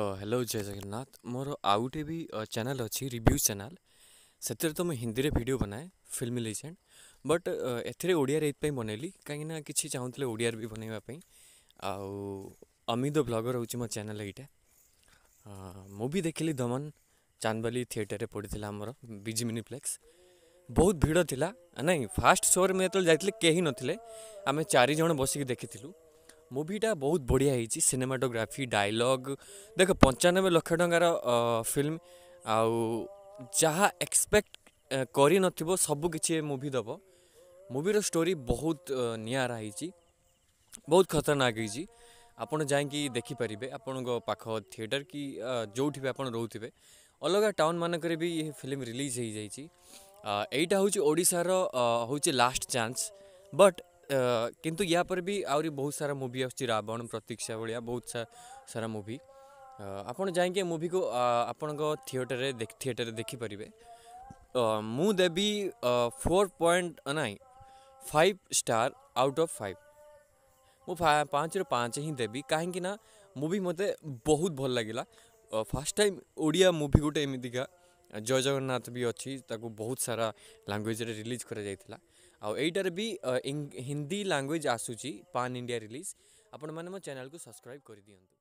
hello जय जगन्नाथ तो मोर आउ गोटे भी चैनल अच्छे रिव्यू चैनल से तो मुझे हिंदी में भिड बनाए फिल्म लिजेंड बट एथेर ओडिया यहीपाई बनैली कहीं कि चाहूल ओडिया भी बनवाई आमित ब्लगर हो मो चेल यहीटा मु भी ली दमन चांदवाली थिएटर में पड़ी आमर विजि मिनिप्लेक्स बहुत भिड़ा नाई फास्ट शो में जो जाते कहीं आम चारज बसिक देखी मुविटा बहुत बढ़िया है सिनेमाटोग्राफी डायलॉग देख पंचानबे लक्ष ट फिल्म आउ जहाँ एक्सपेक्ट कर सबकि मुवि दब मुर स्टोरी बहुत निरा बहुत खतरनाक है आपत जा देखिपर आपण थिएटर कि जो भी आप रोते अलग टाउन मानक भी फिल्म रिलीज हो जाइए यही हूँ ओडार हूँ लास्ट चान्स बट किंतु या पर भी आहरी बहुत सारा मुवि आ रावण प्रतीक्षा भाया बहुत सारा मूवी आपड़ जाए मूवी को आपण थिएटर थिएटर देखिपर मु देवी फोर पॉइंट ना five star out of five मु पाँच रु पाँच ही देवी कहीं मुवि मत बहुत भल लगला फास्ट टाइम ओडिया मूवी गोटे एमती जय जगन्नाथ भी अच्छी ताको बहुत सारा लांगुएज रिलीज कर ଆଉ ଏଇଟାରେ ବି ହିନ୍ଦୀ ଲାଙ୍ଗୁଏଜ୍ ଆସୁଛି ପାନ୍ ଇଣ୍ଡିଆ ରିଲିଜ୍ ଆପଣମାନେ ମୋ ଚ୍ୟାନେଲ୍କୁ ସବସ୍କ୍ରାଇବ୍ କରିଦିଅନ୍ତୁ